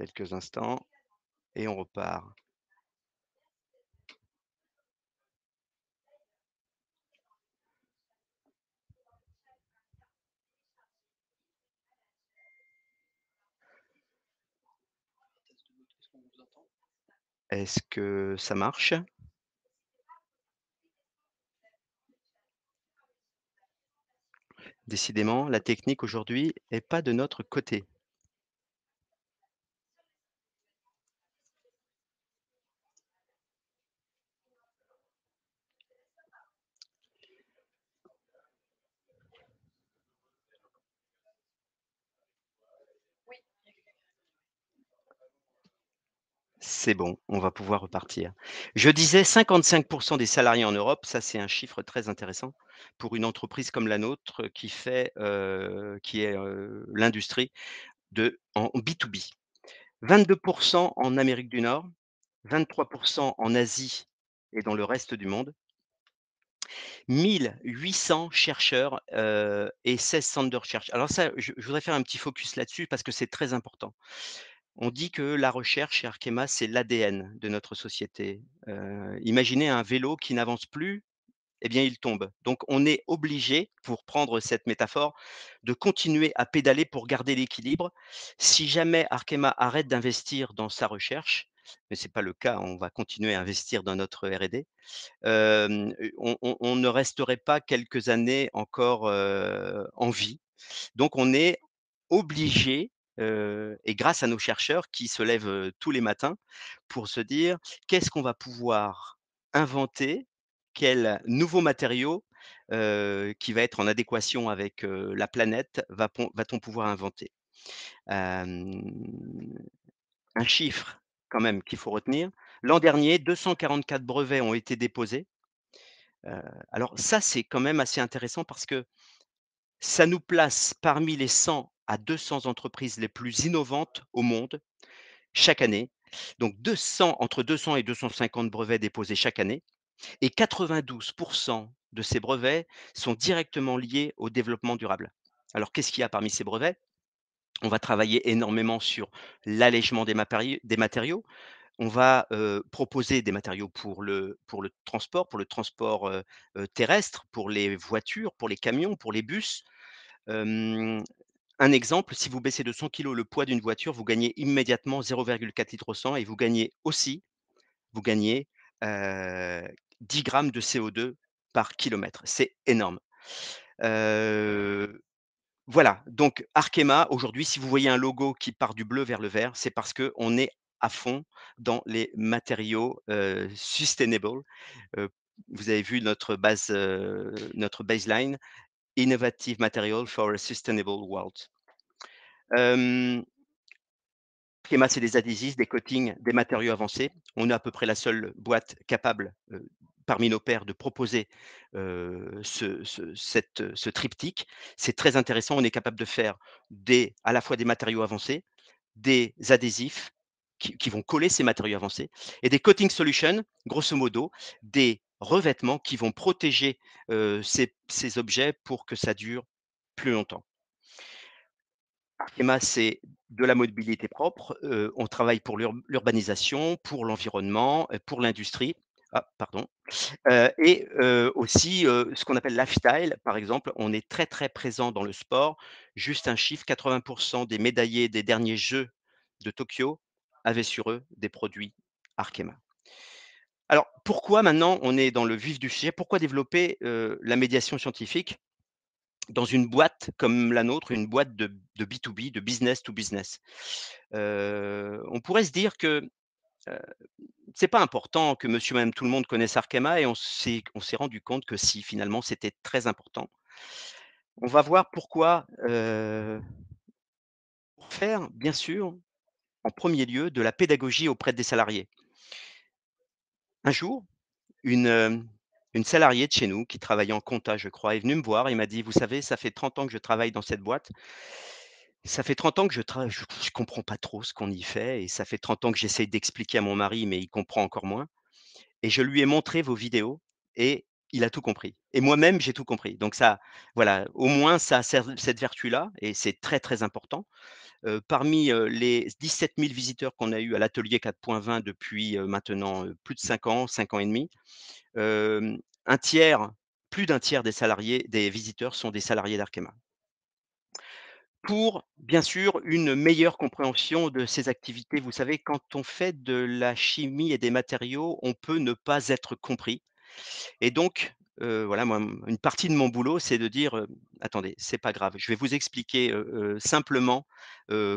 Quelques instants et on repart. Est-ce que ça marche Décidément, la technique aujourd'hui n'est pas de notre côté. c'est bon, on va pouvoir repartir. Je disais 55% des salariés en Europe, ça c'est un chiffre très intéressant pour une entreprise comme la nôtre qui fait euh, qui est euh, l'industrie de en B2B. 22% en Amérique du Nord, 23% en Asie et dans le reste du monde. 1800 chercheurs euh, et 16 centres de recherche. Alors ça, je voudrais faire un petit focus là-dessus parce que c'est très important on dit que la recherche chez Arkema, c'est l'ADN de notre société. Euh, imaginez un vélo qui n'avance plus, eh bien, il tombe. Donc, on est obligé, pour prendre cette métaphore, de continuer à pédaler pour garder l'équilibre. Si jamais Arkema arrête d'investir dans sa recherche, mais ce n'est pas le cas, on va continuer à investir dans notre RD, euh, on, ne resterait pas quelques années encore euh, en vie. Donc, on est obligé et grâce à nos chercheurs qui se lèvent tous les matins pour se dire qu'est-ce qu'on va pouvoir inventer, quel nouveau matériaux qui va être en adéquation avec la planète va-t-on pouvoir inventer. un chiffre quand même qu'il faut retenir, l'an dernier, 244 brevets ont été déposés. alors ça, c'est quand même assez intéressant parce que ça nous place parmi les 100 à 200 entreprises les plus innovantes au monde chaque année. Donc 200, entre 200 et 250 brevets déposés chaque année. Et 92% de ces brevets sont directement liés au développement durable. Alors qu'est-ce qu'il y a parmi ces brevets On va travailler énormément sur l'allègement des, matériaux, on va euh, proposer des matériaux pour le, pour le transport, pour le transport euh, euh, terrestre, pour les voitures, pour les camions, pour les bus. Un exemple, si vous baissez de 100 kg le poids d'une voiture, vous gagnez immédiatement 0,4 litres au 100 et vous gagnez aussi, vous gagnez 10 grammes de CO2 par kilomètre. C'est énorme. voilà, donc Arkema, aujourd'hui, si vous voyez un logo qui part du bleu vers le vert, c'est parce qu'on est à fond dans les matériaux sustainable. vous avez vu notre base, notre baseline, Innovative Material for a Sustainable World. Euh, c'est des adhésifs, des coatings, des matériaux avancés. On est à peu près la seule boîte capable parmi nos pairs de proposer ce, cette, ce, triptyque. C'est très intéressant. On est capable de faire des, à la fois des matériaux avancés, des adhésifs qui, qui, vont coller ces matériaux avancés, et des coating solutions, grosso modo, des revêtements qui vont protéger ces, objets pour que ça dure plus longtemps. Arkema, ah. c'est de la mobilité propre. on travaille pour l'urbanisation, pour l'environnement, pour l'industrie. Ah, pardon. et aussi ce qu'on appelle lifestyle, par exemple, on est très très présent dans le sport. Juste un chiffre, 80% des médaillés des derniers Jeux de Tokyo avaient sur eux des produits Arkema. Alors, pourquoi maintenant on est dans le vif du sujet Pourquoi développer la médiation scientifique dans une boîte comme la nôtre, une boîte de, B2B, de business to business On pourrait se dire que ce c'est pas important que monsieur, même tout le monde connaisse Arkema et on s'est rendu compte que si, finalement, c'était très important. On va voir pourquoi. pour faire, bien sûr, en premier lieu, de la pédagogie auprès des salariés. Un jour, euh, une, salariée de chez nous qui travaille en compta, je crois, est venue me voir et m'a dit, vous savez, ça fait 30 ans que je travaille dans cette boîte. Ça fait 30 ans que je travaille, je ne comprends pas trop ce qu'on y fait et ça fait 30 ans que j'essaye d'expliquer à mon mari, mais il comprend encore moins. Et je lui ai montré vos vidéos et il a tout compris. Et moi-même, j'ai tout compris. Donc ça, voilà, au moins ça sert cette vertu-là et c'est très très important parmi les 17 000 visiteurs qu'on a eu à l'atelier 4.20 depuis maintenant plus de 5 ans, 5 ans et demi, un tiers, plus d'un tiers des salariés, des visiteurs sont des salariés d'Arkema pour, bien sûr, une meilleure compréhension de ces activités. Vous savez, quand on fait de la chimie et des matériaux, on peut ne pas être compris. Et donc, voilà, moi, une partie de mon boulot, c'est de dire Attendez, attendez, c'est pas grave, je vais vous expliquer simplement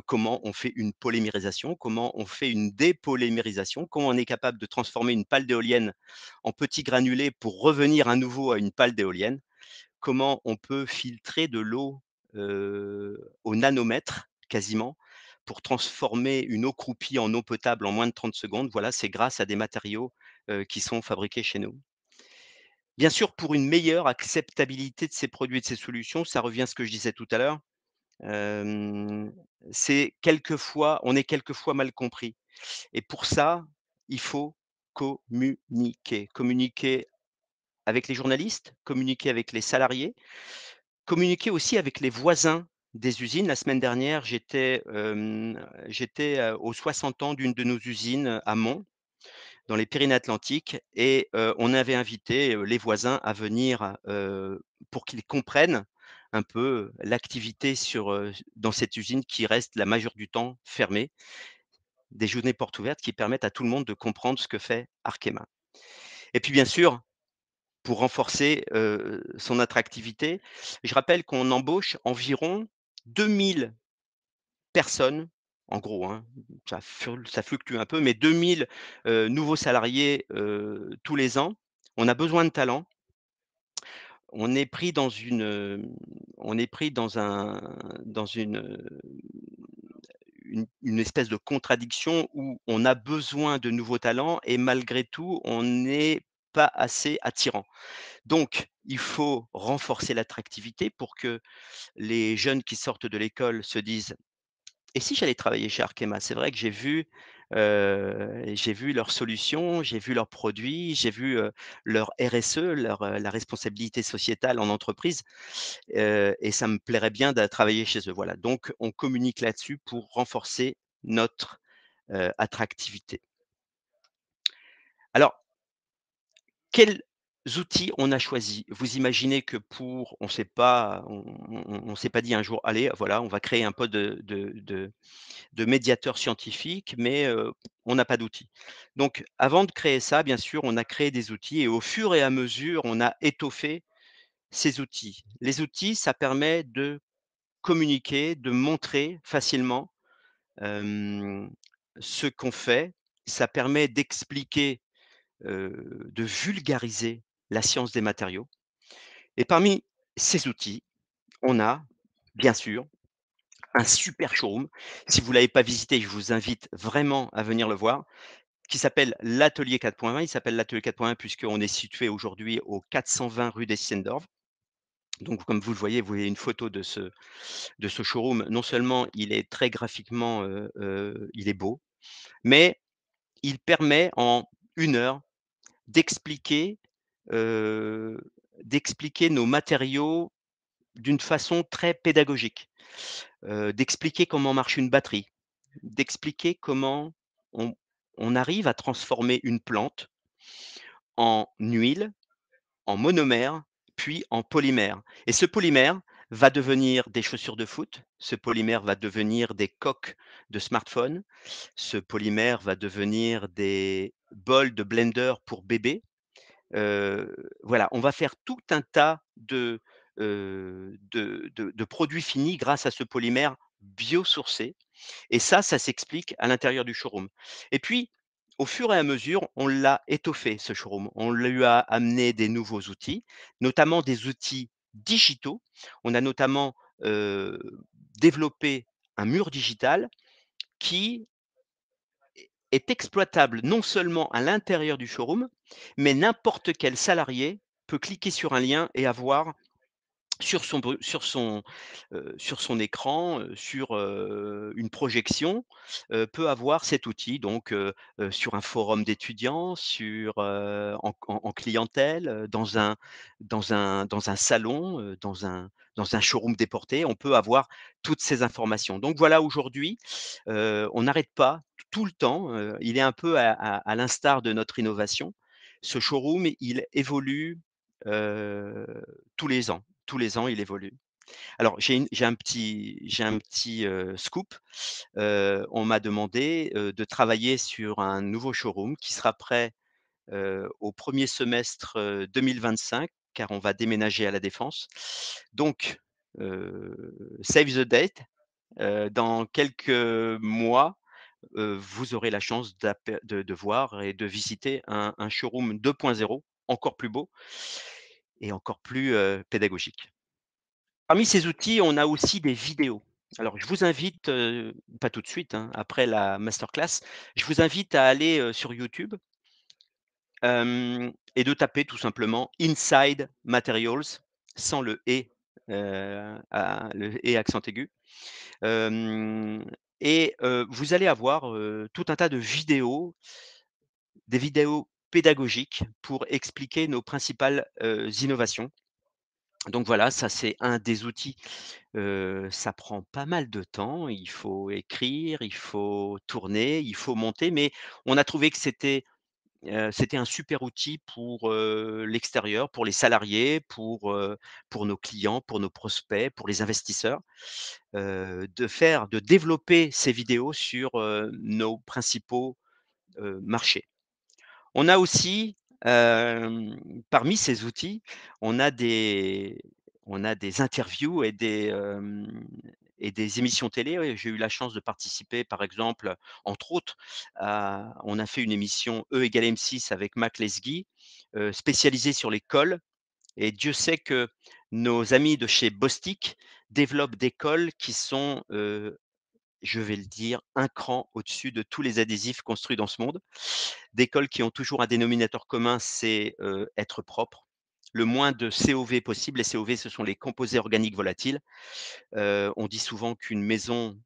comment on fait une polymérisation, comment on fait une dépolymérisation, comment on est capable de transformer une pale d'éolienne en petits granulés pour revenir à nouveau à une pale d'éolienne, comment on peut filtrer de l'eau au nanomètre quasiment pour transformer une eau croupie en eau potable en moins de 30 secondes. Voilà, c'est grâce à des matériaux qui sont fabriqués chez nous. Bien sûr, pour une meilleure acceptabilité de ces produits et de ces solutions, ça revient à ce que je disais tout à l'heure. c'est quelquefois, on est quelquefois mal compris. Et pour ça, il faut communiquer. Communiquer avec les journalistes, communiquer avec les salariés, communiquer aussi avec les voisins des usines. La semaine dernière, j'étais aux 60 ans d'une de nos usines à Mont, dans les Pyrénées-Atlantiques et on avait invité les voisins à venir pour qu'ils comprennent un peu l'activité sur, dans cette usine qui reste la majeure du temps fermée. Des journées portes ouvertes qui permettent à tout le monde de comprendre ce que fait Arkema. Et puis bien sûr, pour renforcer son attractivité, je rappelle qu'on embauche environ 2000 personnes en gros, hein, ça, fluctue un peu, mais 2000 nouveaux salariés tous les ans. On a besoin de talents. On est pris dans une, on est pris dans un, dans une, une, espèce de contradiction où on a besoin de nouveaux talents et malgré tout, on n'est pas assez attirant. Donc, il faut renforcer l'attractivité pour que les jeunes qui sortent de l'école se disent et si j'allais travailler chez Arkema, c'est vrai que j'ai vu, j'ai vu leurs solutions, j'ai vu leurs produits, j'ai vu leur RSE, leur, la responsabilité sociétale en entreprise, et ça me plairait bien de travailler chez eux. Voilà, donc on communique là-dessus pour renforcer notre attractivité. Alors, quel outils on a choisi Vous imaginez que pour, on ne s'est pas, on, s'est pas dit un jour, allez, voilà, on va créer un peu de, de, scientifiques médiateur scientifique, mais on n'a pas d'outils. Donc, avant de créer ça, bien sûr, on a créé des outils et au fur et à mesure, on a étoffé ces outils. Les outils, ça permet de communiquer, de montrer facilement ce qu'on fait. Ça permet d'expliquer de vulgariser la science des matériaux. Et parmi ces outils, on a bien sûr un super showroom. Si vous ne l'avez pas visité, je vous invite vraiment à venir le voir, qui s'appelle l'Atelier 4.1. Il s'appelle l'Atelier 4.1 puisqu'on est situé aujourd'hui au 420 rue des Siendorf. Donc, comme vous le voyez, vous voyez une photo de ce, de ce showroom. Non seulement il est très graphiquement, euh, euh, il est beau, mais il permet en une heure d'expliquer d'expliquer nos matériaux d'une façon très pédagogique, d'expliquer comment marche une batterie, d'expliquer comment on, arrive à transformer une plante en huile, en monomère, puis en polymère. Et ce polymère va devenir des chaussures de foot, ce polymère va devenir des coques de smartphone, ce polymère va devenir des bols de blender pour bébés, euh, voilà, on va faire tout un tas euh, de, de, produits finis grâce à ce polymère biosourcé. Et ça, ça s'explique à l'intérieur du showroom. Et puis, au fur et à mesure, on l'a étoffé, ce showroom. On lui a amené des nouveaux outils, notamment des outils digitaux. On a notamment euh, développé un mur digital qui est exploitable non seulement à l'intérieur du showroom, mais n'importe quel salarié peut cliquer sur un lien et avoir sur son, euh, écran, euh, sur euh, une projection, peut avoir cet outil, donc sur un forum d'étudiants, sur, en, clientèle, dans un, salon, dans un showroom déporté, on peut avoir toutes ces informations. Donc voilà, aujourd'hui, on n'arrête pas tout le temps. il est un peu à, l'instar de notre innovation. Ce showroom, il évolue tous les ans. Tous les ans, il évolue. Alors, j'ai un petit, un petit scoop. on m'a demandé de travailler sur un nouveau showroom qui sera prêt au premier semestre 2025, car on va déménager à la Défense. Donc, save the date. dans quelques mois, vous aurez la chance de, voir et de visiter un, showroom 2.0 encore plus beau et encore plus pédagogique. Parmi ces outils, on a aussi des vidéos. Alors, je vous invite, pas tout de suite, hein, après la masterclass, je vous invite à aller sur YouTube et de taper tout simplement Inside Materials sans le e » le et accent aigu. Et vous allez avoir tout un tas de vidéos, des vidéos pédagogiques pour expliquer nos principales innovations. Donc voilà, ça c'est un des outils. ça prend pas mal de temps. Il faut écrire, il faut tourner, il faut monter, mais on a trouvé que c'était c'était un super outil pour l'extérieur, pour les salariés, pour, pour nos clients, pour nos prospects, pour les investisseurs, de faire, de développer ces vidéos sur nos principaux marchés. On a aussi, parmi ces outils, on a des, on a des interviews et des, et des émissions télé. J'ai eu la chance de participer, par exemple, entre autres, on a fait une émission E égale M6 avec Mac Lesguy, euh, spécialisée sur cols. Et Dieu sait que nos amis de chez Bostik développent des cols qui sont euh, je vais le dire, un cran au-dessus de tous les adhésifs construits dans ce monde. Des cols qui ont toujours un dénominateur commun, c'est euh, être propre, le moins de COV possible. Les COV, ce sont les composés organiques volatiles. Euh, on dit souvent qu'une maison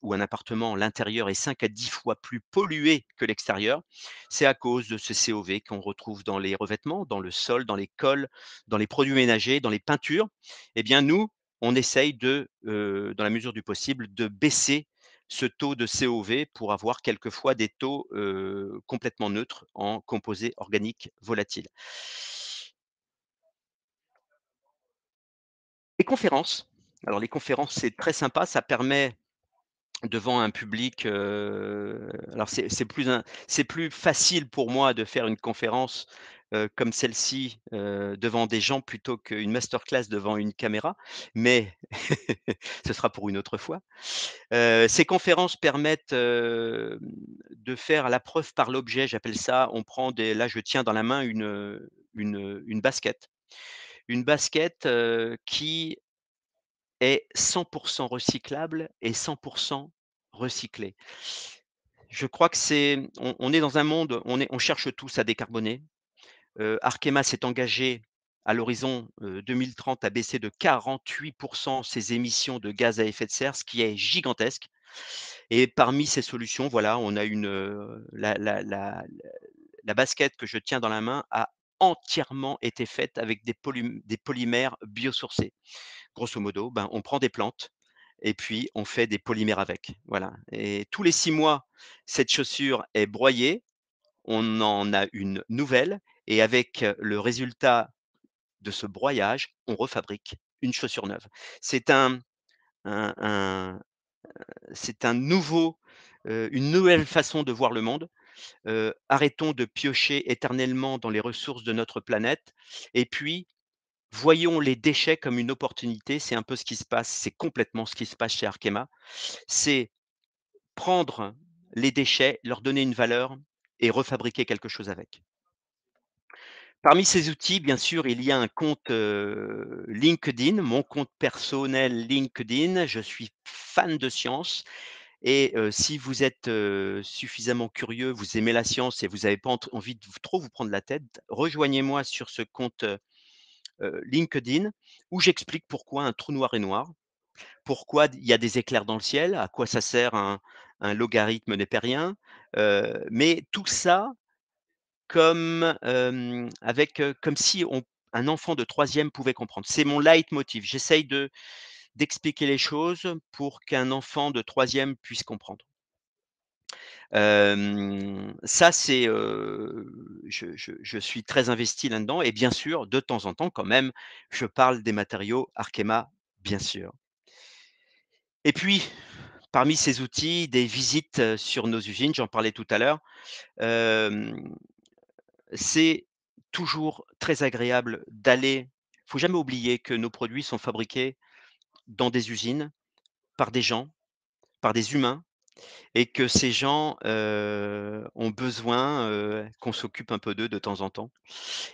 ou un appartement, l'intérieur est 5 à 10 fois plus pollué que l'extérieur. C'est à cause de ce COV qu'on retrouve dans les revêtements, dans le sol, dans les cols, dans les produits ménagers, dans les peintures. Eh bien, nous, on essaye de, euh, dans la mesure du possible, de baisser ce taux de COV pour avoir quelquefois des taux euh, complètement neutres en composés organiques volatiles. Les conférences. Alors les conférences, c'est très sympa, ça permet devant un public. Euh, alors c'est plus, facile pour moi de faire une conférence euh, comme celle-ci euh, devant des gens plutôt qu'une masterclass devant une caméra, mais ce sera pour une autre fois. ces conférences permettent de faire la preuve par l'objet, j'appelle ça. On prend des, là je tiens dans la main une, une, une basket une basket qui est 100% recyclable et 100% recyclée. Je crois que c'est, on, est dans un monde, on, est, on cherche tous à décarboner. Arkema s'est engagé à l'horizon 2030 à baisser de 48% ses émissions de gaz à effet de serre, ce qui est gigantesque. Et parmi ces solutions, voilà, on a une la, la, la basket que je tiens dans la main a entièrement été faite avec des, polymères biosourcés. Grosso modo, ben, on prend des plantes et puis on fait des polymères avec. Voilà. Et tous les six mois, cette chaussure est broyée, on en a une nouvelle et avec le résultat de ce broyage, on refabrique une chaussure neuve. C'est un, un nouveau, une nouvelle façon de voir le monde arrêtons de piocher éternellement dans les ressources de notre planète, et puis voyons les déchets comme une opportunité, c'est un peu ce qui se passe, c'est complètement ce qui se passe chez Arkema, c'est prendre les déchets, leur donner une valeur et refabriquer quelque chose avec. Parmi ces outils, bien sûr, il y a un compte LinkedIn, mon compte personnel LinkedIn. Je suis fan de science. Et si vous êtes suffisamment curieux, vous aimez la science et vous n'avez pas envie de trop vous prendre la tête, rejoignez-moi sur ce compte LinkedIn où j'explique pourquoi un trou noir est noir, pourquoi il y a des éclairs dans le ciel, à quoi ça sert un, n'est logarithme népérien. mais tout ça comme, avec, comme si un enfant de troisième pouvait comprendre. C'est mon leitmotiv. J'essaye de, d'expliquer les choses pour qu'un enfant de troisième puisse comprendre. ça, c'est, je, suis très investi là-dedans. Et bien sûr, de temps en temps, quand même, je parle des matériaux Arkema, bien sûr. Et puis, parmi ces outils, des visites sur nos usines, j'en parlais tout à l'heure, c'est toujours très agréable d'aller. Il ne faut jamais oublier que nos produits sont fabriqués dans des usines par des gens, par des humains, et que ces gens ont besoin qu'on s'occupe un peu d'eux de temps en temps.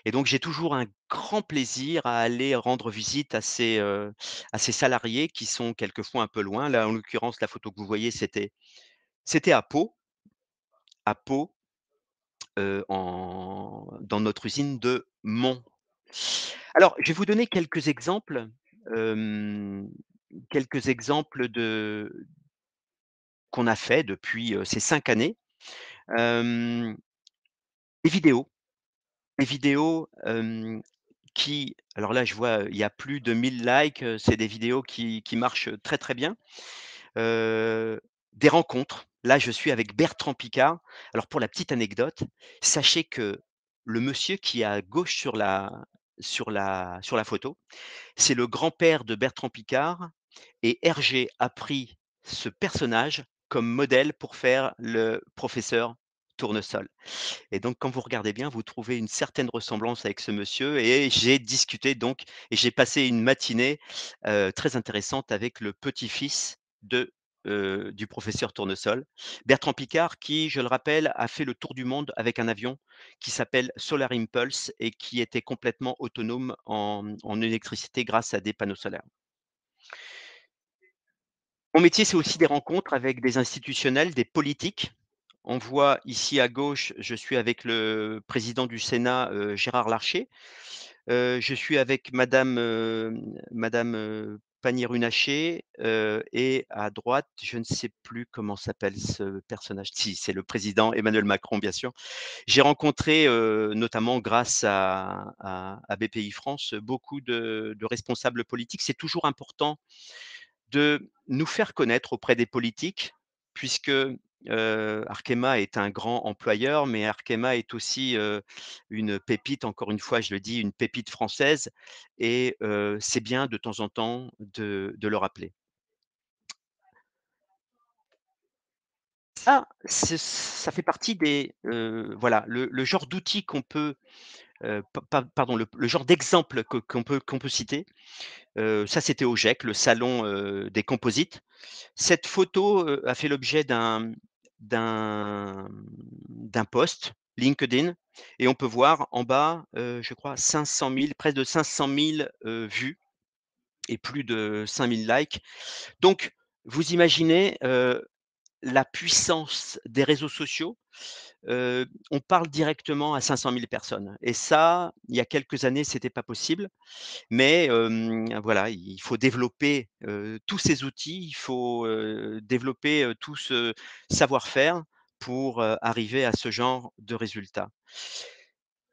Et donc j'ai toujours un grand plaisir à aller rendre visite à ces, à ces salariés qui sont quelquefois un peu loin. Là, en l'occurrence, la photo que vous voyez, c'était, c'était à Pau, à Pau en, dans notre usine de Mont. Alors, je vais vous donner quelques exemples quelques exemples de qu'on a fait depuis ces cinq années. les vidéos. Les vidéos qui, alors là, je vois, il y a plus de 1000 likes, c'est des vidéos qui, qui, marchent très très bien. des rencontres. Là, je suis avec Bertrand Picard. Alors, pour la petite anecdote, sachez que le monsieur qui est à gauche sur la, sur la, photo. C'est le grand-père de Bertrand Piccard et Hergé a pris ce personnage comme modèle pour faire le professeur tournesol. Et donc, quand vous regardez bien, vous trouvez une certaine ressemblance avec ce monsieur. Et j'ai discuté donc, et j'ai passé une matinée très intéressante avec le petit-fils de euh, du professeur Tournesol. Bertrand Picard, qui, je le rappelle, a fait le tour du monde avec un avion qui s'appelle Solar Impulse et qui était complètement autonome en, électricité grâce à des panneaux solaires. Mon métier, c'est aussi des rencontres avec des institutionnels, des politiques. On voit ici à gauche, je suis avec le président du Sénat, euh, Gérard Larcher. Euh, je suis avec Madame, Madame pannier et à droite, je ne sais plus comment s'appelle ce personnage. Si, c'est le président Emmanuel Macron, bien sûr. J'ai rencontré, notamment grâce à, BPI France, beaucoup de, de responsables politiques. C'est toujours important de nous faire connaître auprès des politiques, puisque Arkema est un grand employeur, mais Arkema est aussi une pépite, encore une fois, je le dis, une pépite française, et c'est bien de temps en temps de, le rappeler. Ça, ça fait partie des voilà le, genre d'outils qu'on peut pardon le, genre d'exemple qu'on peut qu'on peut citer. ça c'était au GEC, le salon des composites. Cette photo a fait l'objet d'un d'un post LinkedIn et on peut voir en bas, euh, je crois, 500 000, presque de 500 000 euh, vues et plus de 5000 likes. Donc, vous imaginez euh, la puissance des réseaux sociaux on parle directement à 500 000 personnes. Et ça, il y a quelques années, ce n'était pas possible. Mais voilà, il faut développer tous ces outils, il faut développer tout ce savoir-faire pour arriver à ce genre de résultats.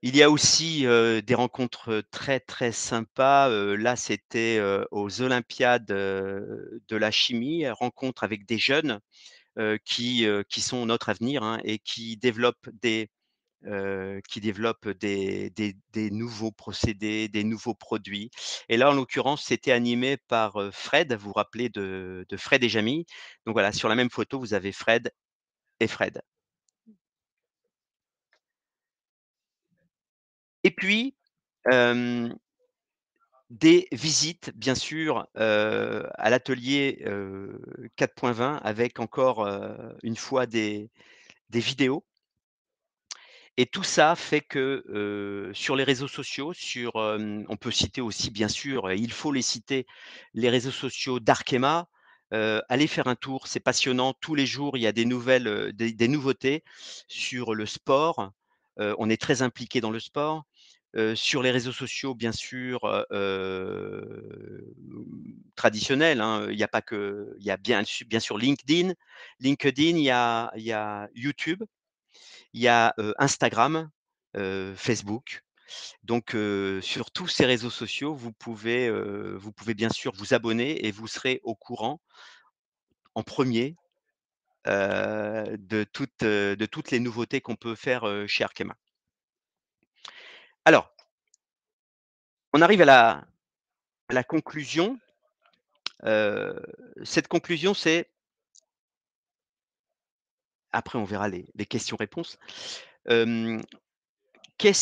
Il y a aussi des rencontres très très sympas. là, c'était aux Olympiades de la chimie, rencontre avec des jeunes qui, qui sont notre avenir hein, et qui développent des, qui des, nouveaux procédés, des nouveaux produits. Et là, en l'occurrence, c'était animé par Fred, vous vous rappelez de, Fred et Jamie. Donc voilà, sur la même photo, vous avez Fred et Fred. Et puis, des visites, bien sûr, à l'atelier 4.20 avec encore une fois des, vidéos. Et tout ça fait que sur les réseaux sociaux, sur, on peut citer aussi, bien sûr, il faut les citer, les réseaux sociaux d'Arkema. allez faire un tour, c'est passionnant. Tous les jours, il y a des nouvelles, des nouveautés sur le sport. on est très impliqué dans le sport sur les réseaux sociaux, bien sûr, mmh, traditionnels. Hein, il n'y a pas que, il y a bien, bien sûr LinkedIn, LinkedIn, il y a, YouTube, il y a Instagram, Facebook. Donc sur tous ces réseaux sociaux, vous pouvez, vous pouvez bien sûr vous abonner et vous serez au courant en premier de, toutes, de toutes les nouveautés qu'on peut faire chez Arkema. Alors, on arrive à la, conclusion. Euh, cette conclusion, c'est après on verra les, questions-réponses. ce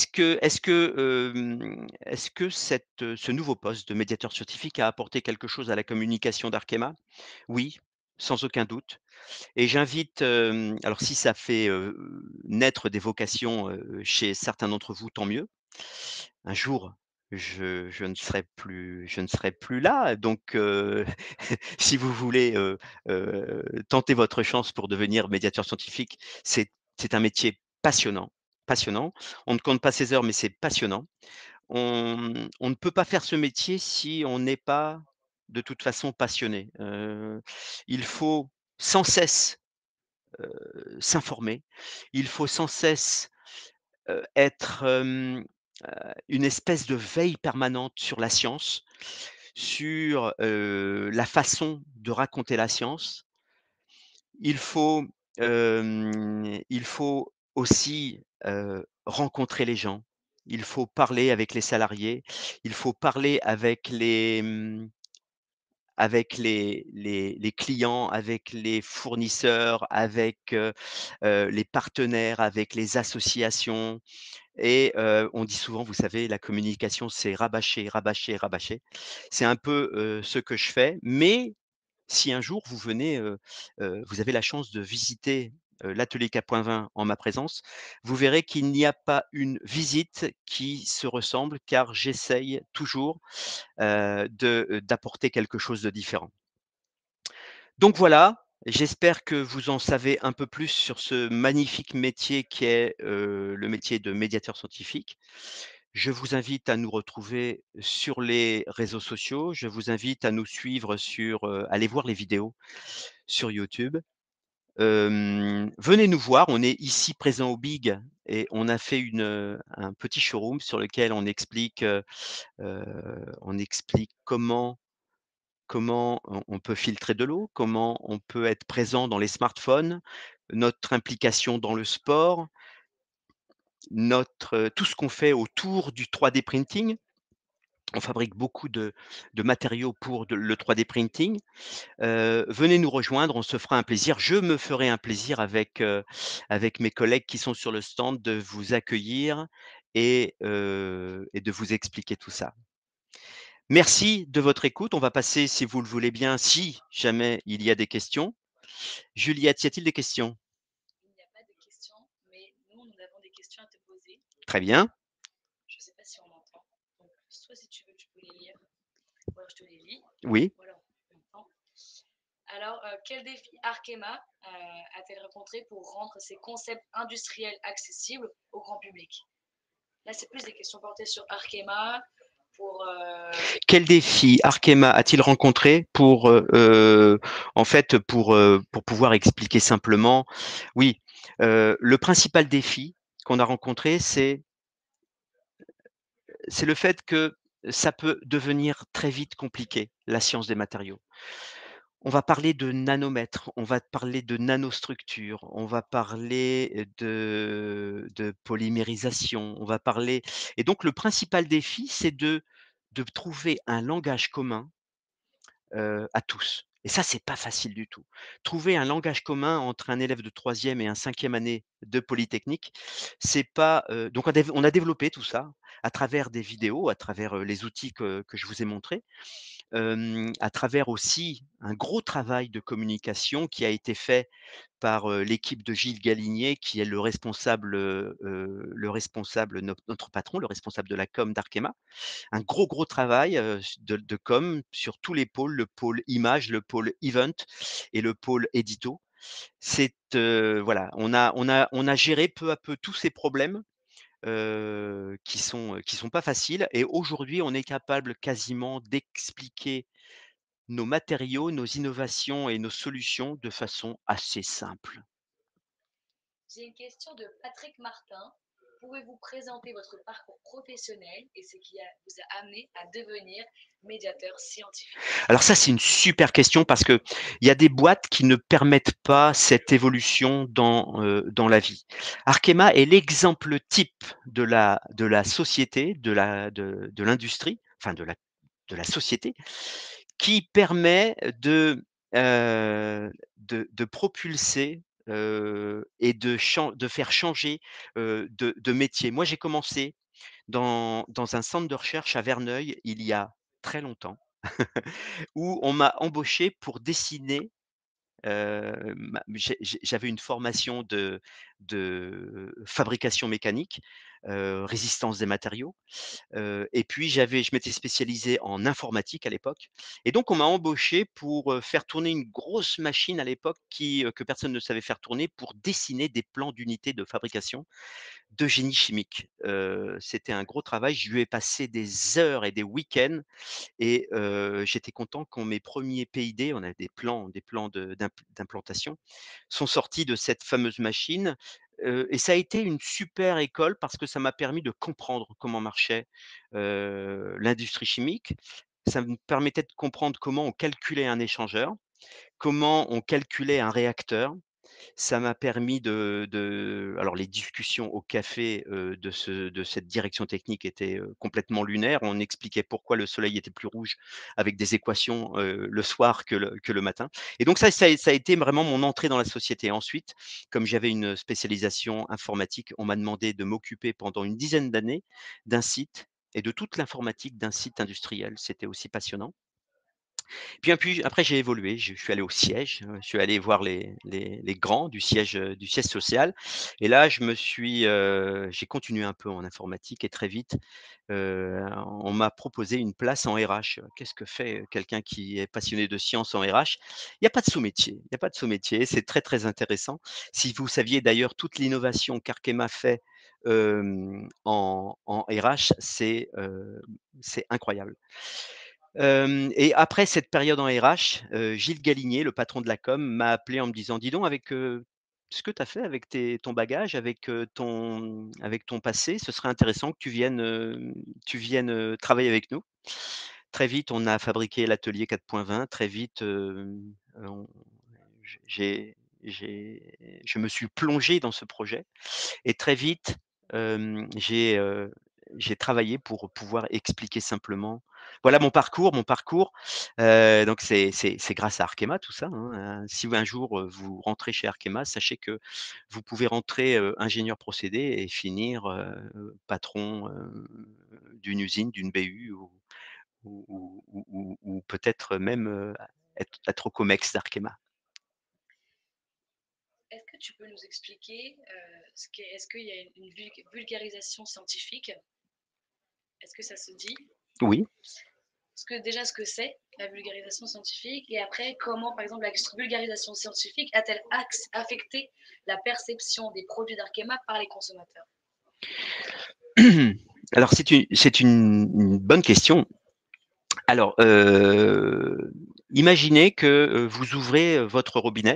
que, est-ce que, est-ce que cette, euh, ce nouveau poste de médiateur scientifique a apporté quelque chose à la communication d'Arkema Oui, sans aucun doute. Et j'invite, alors si ça fait naître des vocations chez certains d'entre vous, tant mieux. Un jour, je ne serai plus je ne serai plus là, donc euh, si vous voulez, euh, euh, tenter votre chance pour devenir médiateur scientifique, c'est un métier passionnant, passionnant. On ne compte pas ses heures, mais c'est passionnant. On, ne peut pas faire ce métier si on n'est pas de toute façon passionné. il faut sans cesse, s'informer. Il faut sans cesse, être, euh, une espèce de veille permanente sur la science, sur euh, la façon de raconter la science. Il faut, il faut aussi rencontrer les gens, il faut parler avec les salariés, il faut parler avec les, mmh, avec les, clients, avec les fournisseurs, avec euh, euh, les partenaires, avec les associations. Et euh, on dit souvent, vous savez, la communication, c'est rabâcher, rabâcher, rabâcher. C'est un peu ce que je fais. Mais si un jour vous venez, vous avez la chance de visiter l'atelier 4.20 en ma présence, vous verrez qu'il n'y a pas une visite qui se ressemble car j'essaye toujours d'apporter quelque chose de différent. Donc voilà, J'espère que vous en savez un peu plus sur ce magnifique métier qui est le métier de médiateur scientifique. Je vous invite à nous retrouver sur les réseaux sociaux. Je vous invite à nous suivre sur, allez voir les vidéos sur YouTube venez nous voir, on est ici présent au Big et on a fait un petit showroom sur lequel on explique, on explique comment comment on peut filtrer de l'eau, comment on peut être présent dans les smartphones, notre implication dans le sport, notre, tout ce qu'on fait autour du 3D printing on fabrique beaucoup de, matériaux pour le 3D printing. Euh, venez nous rejoindre, on se fera un plaisir. Je me ferai un plaisir avec, euh, avec mes collègues qui sont sur le stand de vous accueillir et, euh, et, de vous expliquer tout ça. Merci de votre écoute. On va passer, si vous le voulez bien, si jamais il y a des questions. Juliette, y a-t-il des questions Il n'y a pas de questions, mais nous, nous avons des questions à te poser. Très bien. Oui. Alors, euh, quel défi Arkema euh, a-t-elle rencontré pour rendre ses concepts industriels accessibles au grand public Là, c'est plus des questions portées sur Arkema. Pour, euh, Quel défi Arkema a-t-il rencontré pour, en fait, pour, pour pouvoir expliquer simplement Oui, le principal défi qu'on a rencontré, c'est le fait que ça peut devenir très vite compliqué la science des matériaux. On va parler de nanomètres, on va parler de nanostructures, on va parler de, de polymérisation, on va parler. Et donc, le principal défi, c'est de, de trouver un langage commun euh, à tous. Et ça, c'est pas facile du tout. Trouver un langage commun entre un élève de troisième et un cinquième année de Polytechnique, c'est pas. Euh, donc, on a développé tout ça à travers des vidéos, à travers euh, les outils que, que je vous ai montrés à travers aussi un gros travail de communication qui a été fait par l'équipe de Gilles Galinier, qui est le responsable, le responsable notre, patron, le responsable de la com d'Arkema. Un gros, gros travail de, com sur tous les pôles, le pôle image, le pôle event et le pôle édito. C'est voilà, on a, on, a, on a géré peu à peu tous ces problèmes qui sont qui sont pas faciles. Et aujourd'hui, on est capable quasiment d'expliquer nos matériaux, nos innovations et nos solutions de façon assez simple. J'ai une question de Patrick Martin pouvez-vous présenter votre parcours professionnel et ce qui vous a amené à devenir médiateur scientifique Alors ça, c'est une super question parce qu'il y a des boîtes qui ne permettent pas cette évolution dans, euh, dans la vie. Arkema est l'exemple type de la, de la société, de l'industrie, de, de enfin de la, de la société, qui permet de, euh, de, de propulser et de, faire changer de, métier. Moi, j'ai commencé dans, un centre de recherche à Verneuil il y a très longtemps. où on m'a embauché pour dessiner. J'avais une formation de, de fabrication mécanique, résistance des matériaux. et puis j'avais, je m'étais spécialisé en informatique à l'époque. Et donc on m'a embauché pour faire tourner une grosse machine à l'époque qui que personne ne savait faire tourner pour dessiner des plans d'unités de fabrication de génie chimique. C'était un gros travail. Je lui ai passé des heures et des week-ends. Et j'étais content quand mes premiers PID, on a des plans, des plans d'implantation, sont sortis de cette fameuse machine et ça a été une super école parce que ça m'a permis de comprendre comment marchait l'industrie chimique. Ça me permettait de comprendre comment on calculait un échangeur, comment on calculait un réacteur, ça m'a permis de, Alors, les discussions au café de, cette direction technique étaient complètement lunaires. On expliquait pourquoi le soleil était plus rouge avec des équations le soir que le, matin. Et donc, ça, ça, a été vraiment mon entrée dans la société. Ensuite, comme j'avais une spécialisation informatique, on m'a demandé de m'occuper pendant une dizaine d'années d'un site et de toute l'informatique d'un site industriel. C'était aussi passionnant. Puis, après, j'ai évolué. Je, suis allé au siège. Euh, je suis allé voir les, grands du siège, euh, du siège social. Et là, je me suis, euh, j'ai continué un peu en informatique et très vite, on m'a proposé une place en RH. Qu'est-ce que fait quelqu'un qui est passionné de science en RH Il n'y a pas de sous-métier. Il n'y a pas de sous-métier. C'est très, très intéressant. Si vous saviez d'ailleurs toute l'innovation qu'Arkema fait en, en, RH, c'est incroyable et après cette période en RH, Gilles Galigné, le patron de la com, m'a appelé en me disant Dis donc, avec ce que tu as fait, avec ton bagage, avec, ton, avec ton passé, ce serait intéressant que tu viennes, tu viennes travailler avec nous. Très vite, on a fabriqué l'atelier 4.20. Très vite, j'ai, je me suis plongé dans ce projet. Et très vite, j'ai j'ai travaillé pour pouvoir expliquer simplement. Voilà mon parcours, mon parcours. donc c'est, grâce à Arkema tout ça. Hein. hein. Si un jour vous rentrez chez Arkema, sachez que vous pouvez rentrer ingénieur procédé et finir patron d'une usine, d'une BU ou, ou, peut-être même être, être, au COMEX d'Arkema. Est-ce que tu peux nous expliquer, est-ce qu'il y a une vulgarisation scientifique est-ce que ça se dit Oui. que déjà ce que c'est la vulgarisation scientifique et après comment par exemple la vulgarisation scientifique a-t-elle affecté la perception des produits d'Arkema par les consommateurs Alors c'est une, bonne question. Alors euh, imaginez que euh, vous ouvrez euh, votre robinet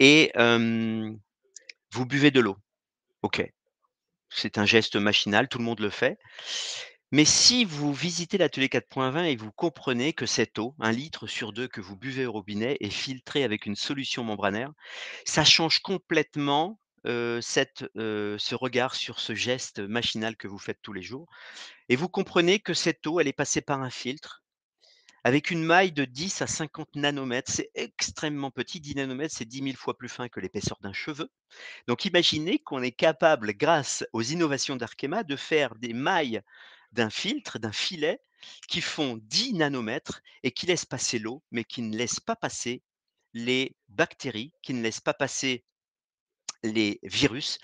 et vous buvez de l'eau. OK c'est un geste machinal, tout le monde le fait. Mais si vous visitez l'atelier 4.20 et vous comprenez que cette eau, un litre sur deux que vous buvez au robinet, est filtrée avec une solution membranaire, ça change complètement cette, ce regard sur ce geste machinal que vous faites tous les jours. Et vous comprenez que cette eau, elle est passée par un filtre avec une maille de 10 à 50 nanomètres. C'est extrêmement petit. 10 nanomètres, c'est 10 000 fois plus fin que l'épaisseur d'un cheveu. Donc imaginez qu'on est capable, grâce aux innovations d'Arkema, de faire des mailles d'un filtre, d'un filet, qui font 10 nanomètres et qui laissent passer l'eau, mais qui ne laissent pas passer les bactéries, qui ne laissent pas passer les virus,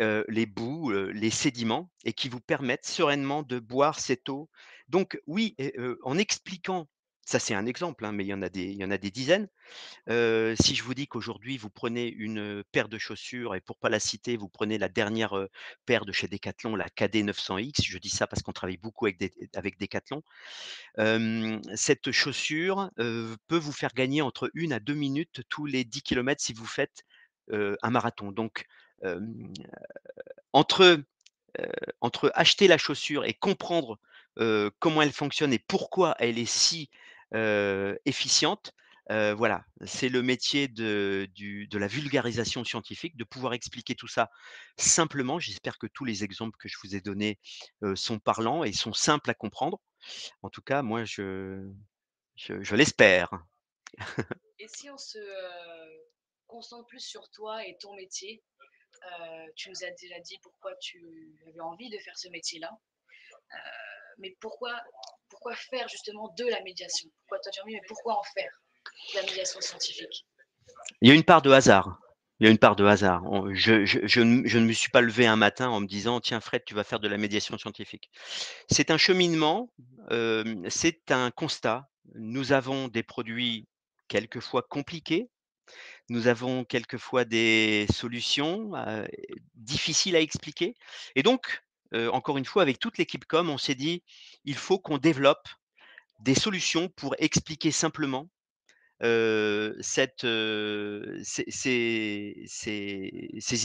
euh, les boues, euh, les sédiments, et qui vous permettent sereinement de boire cette eau. Donc oui, euh, en expliquant ça c'est un exemple, hein, mais il y en a des, il y en a des dizaines. si je vous dis qu'aujourd'hui vous prenez une paire de chaussures et pour pas la citer, vous prenez la dernière paire de chez Decathlon, la KD 900X. Je dis ça parce qu'on travaille beaucoup avec, avec Decathlon. cette chaussure peut vous faire gagner entre une à deux minutes tous les 10 km si vous faites un marathon. Donc entre entre acheter la chaussure et comprendre comment elle fonctionne et pourquoi elle est si efficiente. voilà, c'est le métier de, la vulgarisation scientifique, de pouvoir expliquer tout ça simplement. J'espère que tous les exemples que je vous ai donnés sont parlants et sont simples à comprendre. En tout cas, moi, je, l'espère. et si on se concentre plus sur toi et ton métier, tu nous as déjà dit pourquoi tu avais envie de faire ce métier-là. mais pourquoi pourquoi faire justement de la médiation Pourquoi toi tu mais pourquoi en faire de la médiation scientifique Il y a une part de hasard. Il y a une part de hasard. Je, ne, me suis pas levé un matin en me disant Tiens, Fred, tu vas faire de la médiation scientifique. C'est un cheminement, euh, c'est un constat. Nous avons des produits quelquefois compliqués. Nous avons quelquefois des solutions euh, difficiles à expliquer. Et donc, encore une fois, avec toute l'équipe com, on s'est dit, il faut qu'on développe des solutions pour expliquer simplement ces,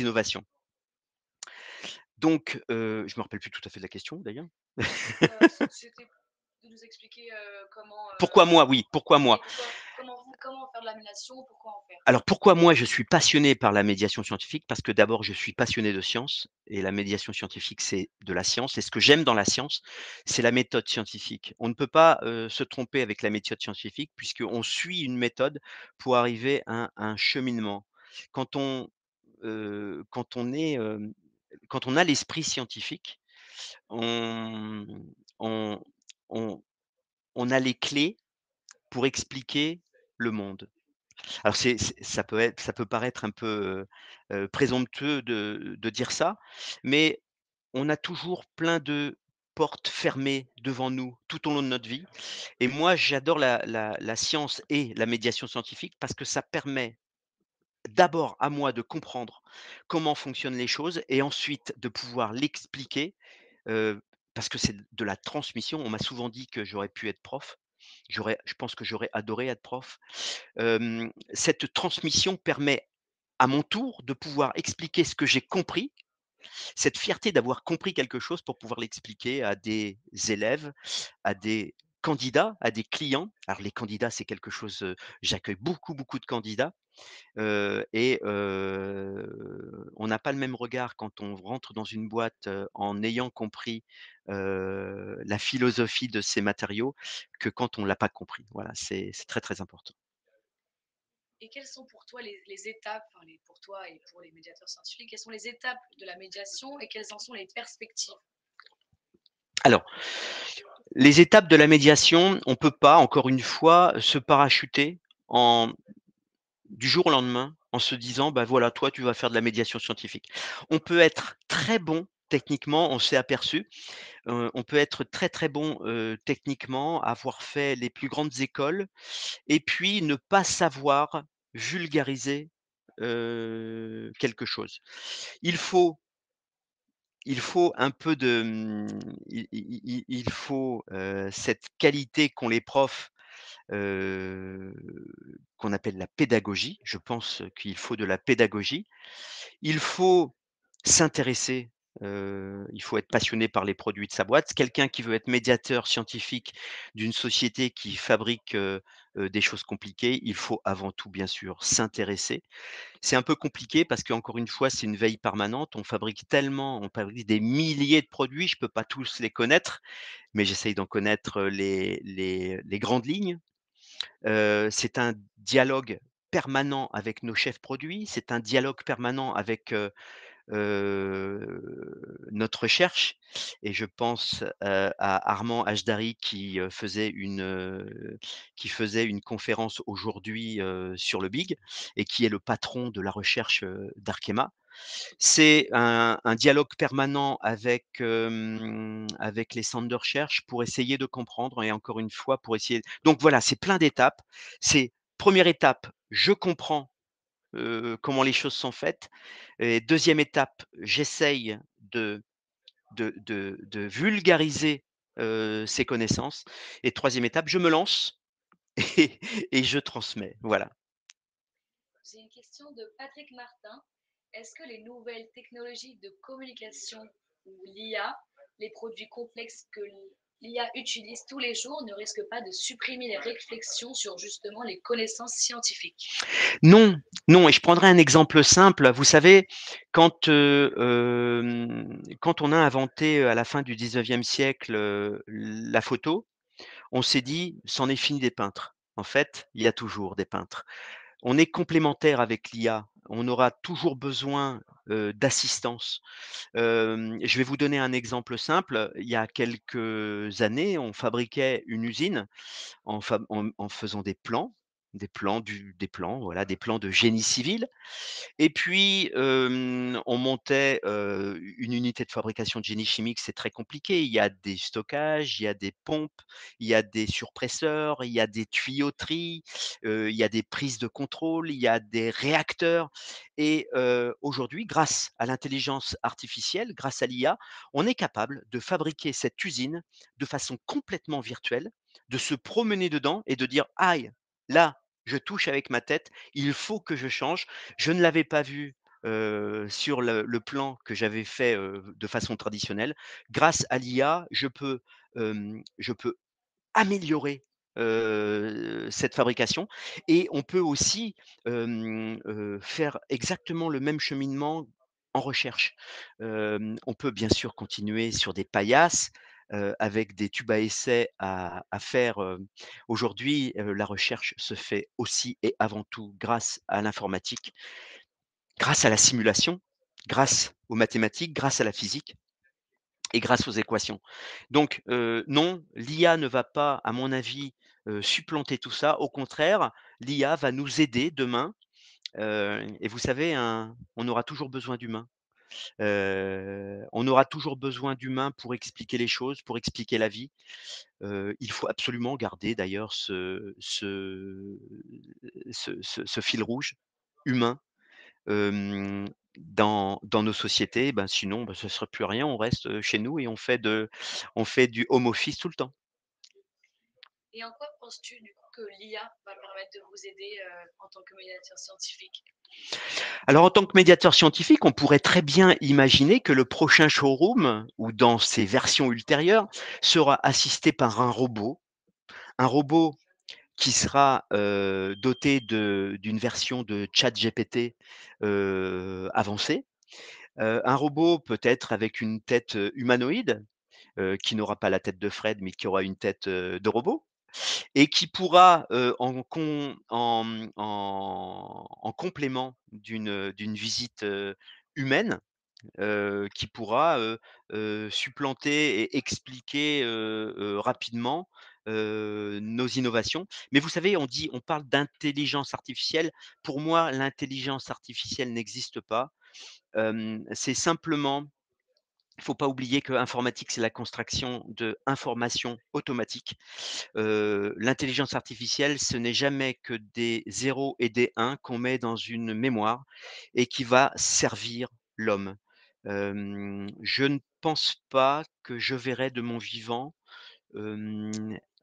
innovations. Donc, je ne me rappelle plus tout à fait de la question d'ailleurs. C'était de nous expliquer comment. pourquoi moi, oui, pourquoi moi comment, faire de la médiation Pourquoi en faire Alors pourquoi moi je suis passionné par la médiation scientifique Parce que d'abord je suis passionné de science et la médiation scientifique c'est de la science. Et ce que j'aime dans la science, c'est la méthode scientifique. On ne peut pas euh, se tromper avec la méthode scientifique puisqu'on suit une méthode pour arriver à un, cheminement. Quand on, euh, quand on, est, euh, quand on a l'esprit scientifique, on, on, on, on a les clés pour expliquer le monde. Alors c'est, ça, peut ça peut paraître un peu présomptueux de, dire ça, mais on a toujours plein de portes fermées devant nous tout au long de notre vie. Et moi, j'adore la, science et la médiation scientifique parce que ça permet d'abord à moi de comprendre comment fonctionnent les choses et ensuite de pouvoir l'expliquer parce que c'est de la transmission. On m'a souvent dit que j'aurais pu être prof. J'aurais, je pense que j'aurais adoré être prof. cette transmission permet à mon tour de pouvoir expliquer ce que j'ai compris, cette fierté d'avoir compris quelque chose pour pouvoir l'expliquer à des élèves, à des candidats, à des clients. Alors les candidats, c'est quelque chose, j'accueille beaucoup, beaucoup de candidats. et on n'a pas le même regard quand on rentre dans une boîte en ayant compris euh, la philosophie de ces matériaux que quand on ne l'a pas compris. Voilà, c'est très très important. Et quelles sont pour toi les, étapes, pour toi et pour les médiateurs scientifiques, quelles sont les étapes de la médiation et quelles en sont les perspectives alors, les étapes de la médiation, on ne peut pas, encore une fois, se parachuter en, du jour au lendemain en se disant, ben voilà, toi, tu vas faire de la médiation scientifique. On peut être très bon techniquement, on s'est aperçu. on peut être très très bon techniquement, avoir fait les plus grandes écoles, et puis ne pas savoir vulgariser quelque chose. Il faut, il faut un peu de, mmh, il, faut cette qualité qu'ont les profs. qu'on appelle la pédagogie. Je pense qu'il faut de la pédagogie. Il faut s'intéresser il faut être passionné par les produits de sa boîte. Quelqu'un qui veut être médiateur scientifique d'une société qui fabrique des choses compliquées, il faut avant tout, bien sûr, s'intéresser. C'est un peu compliqué parce qu'encore une fois, c'est une veille permanente. On fabrique tellement, on fabrique des milliers de produits, je ne peux pas tous les connaître, mais j'essaye d'en connaître les, grandes lignes. c'est un dialogue permanent avec nos chefs produits, c'est un dialogue permanent avec notre recherche. Et je pense à Armand Ajdari qui faisait une, qui faisait une conférence aujourd'hui sur le Big et qui est le patron de la recherche d'Arkema. C'est un, dialogue permanent avec, avec les centres de recherche pour essayer de comprendre et encore une fois pour essayer. Donc voilà, c'est plein d'étapes. C'est première étape, je comprends comment les choses sont faites. Et deuxième étape, j'essaye de, de, vulgariser ces connaissances. Et troisième étape, je me lance et, je transmets. Voilà. J'ai une question de Patrick Martin. Est-ce que les nouvelles technologies de communication ou l'IA, les produits complexes que l'IA utilise tous les jours ne risque pas de supprimer les réflexions sur justement les connaissances scientifiques Non, non, et je prendrai un exemple simple. Vous savez, quand, euh, euh, quand on a inventé euh, à la fin du 19e siècle la photo, on s'est dit, c'en est fini des peintres. En fait, il y a toujours des peintres. On est complémentaire avec l'IA on aura toujours besoin d'assistance. je vais vous donner un exemple simple. Il y a quelques années, on fabriquait une usine en faisant des plans des plans, du, des plans, voilà, des plans de génie civil. Et puis, on montait une unité de fabrication de génie chimique, c'est très compliqué. Il y a des stockages, il y a des pompes, il y a des surpresseurs, il y a des tuyauteries, il y a des prises de contrôle, il y a des réacteurs. Et aujourd'hui, grâce à l'intelligence artificielle, grâce à l'IA, on est capable de fabriquer cette usine de façon complètement virtuelle de se promener dedans et de dire aïe, là, je touche avec ma tête, il faut que je change. Je ne l'avais pas vu sur le, plan que j'avais fait de façon traditionnelle. Grâce à l'IA, je peux, je peux améliorer cette fabrication et on peut aussi faire exactement le même cheminement en recherche. on peut bien sûr continuer sur des paillasses, avec des tubes à essai à, faire. Aujourd'hui, la recherche se fait aussi et avant tout grâce à l'informatique, grâce à la simulation, grâce aux mathématiques, grâce à la physique et grâce aux équations. Donc non, l'IA ne va pas, à mon avis, supplanter tout ça. Au contraire, l'IA va nous aider demain. et vous savez, hein, on aura toujours besoin d'humains on aura toujours besoin d'humains pour expliquer les choses, pour expliquer la vie. il faut absolument garder d'ailleurs ce, fil rouge humain dans, nos sociétés. Ben, sinon, ben, ce ne serait plus rien. On reste chez nous et on fait, on fait du home office tout le temps. Et en quoi penses-tu du l'IA va permettre de vous aider euh, en tant que médiateur scientifique alors, en tant que médiateur scientifique, on pourrait très bien imaginer que le prochain showroom, ou dans ses versions ultérieures, sera assisté par un robot. Un robot qui sera euh, doté d'une version de chat GPT euh, avancée. un robot peut-être avec une tête humanoïde, qui n'aura pas la tête de Fred, mais qui aura une tête de robot et qui pourra, en, complément d'une visite humaine, qui pourra supplanter et expliquer rapidement nos innovations. Mais vous savez, on dit, on parle d'intelligence artificielle. Pour moi, l'intelligence artificielle n'existe pas. c'est simplement il ne faut pas oublier que l'informatique, c'est la construction de information automatique. L'intelligence artificielle, ce n'est jamais que des 0 et des 1 qu'on met dans une mémoire et qui va servir l'homme. je ne pense pas que je verrai de mon vivant une,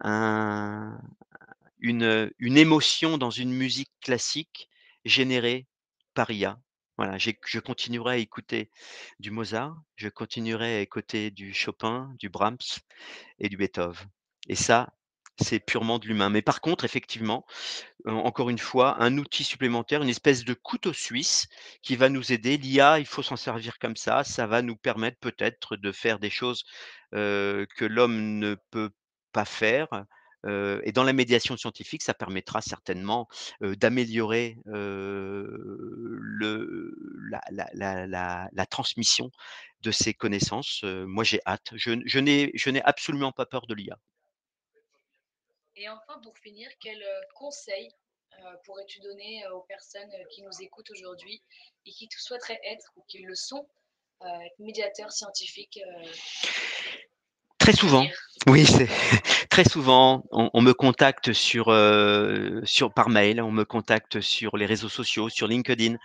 une émotion dans une musique classique générée par IA. Voilà, je continuerai à écouter du Mozart, je continuerai à écouter du Chopin, du Brahms et du Beethoven. Et ça, c'est purement de l'humain. Mais par contre, effectivement, euh, encore une fois, un outil supplémentaire, une espèce de couteau suisse qui va nous aider. L'IA, il faut s'en servir comme ça. Ça va nous permettre peut-être de faire des choses euh, que l'homme ne peut pas faire et dans la médiation scientifique, ça permettra certainement d'améliorer la, la, transmission de ces connaissances. moi, j'ai hâte. Je, je n'ai absolument pas peur de l'IA. Et enfin, pour finir, quel conseil pourrais-tu donner aux personnes qui nous écoutent aujourd'hui et qui souhaiteraient être ou qui le sont, euh, médiateurs scientifiques Très souvent. Oui, très souvent on, me contacte sur euh, sur par mail, on me contacte sur les réseaux sociaux, sur LinkedIn.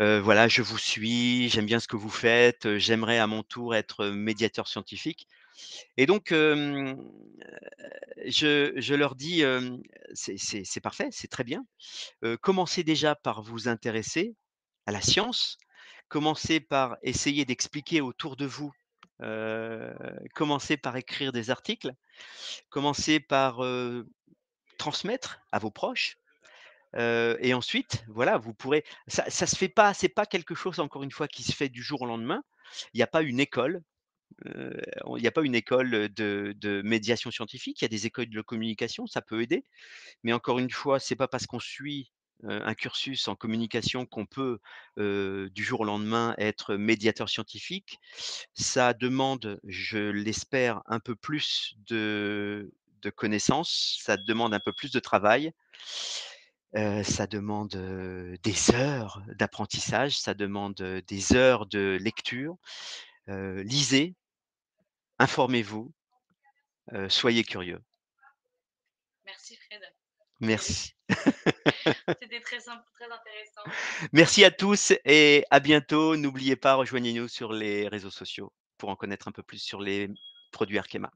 Euh, voilà, je vous suis, j'aime bien ce que vous faites, euh, j'aimerais à mon tour être médiateur scientifique. Et donc je, je, leur dis c'est parfait, c'est très bien. commencez déjà par vous intéresser à la science, commencez par essayer d'expliquer autour de vous euh, commencez par écrire des articles, commencez par euh, transmettre à vos proches. Euh, et ensuite, voilà, vous pourrez. Ça, ne se fait pas, c'est pas quelque chose, encore une fois, qui se fait du jour au lendemain. Il n'y a pas une école. Il n'y a pas une école de, de, médiation scientifique, il y a des écoles de communication, ça peut aider. Mais encore une fois, c'est pas parce qu'on suit euh, un cursus en communication qu'on peut euh, du jour au lendemain être médiateur scientifique. Ça demande, je l'espère, un peu plus de, connaissances, ça demande un peu plus de travail, euh, ça demande des heures d'apprentissage, ça demande des heures de lecture. lisez, informez-vous, soyez curieux. Merci. C'était très simple, très intéressant. Merci à tous et à bientôt. N'oubliez pas, rejoignez-nous sur les réseaux sociaux pour en connaître un peu plus sur les produits Arkema.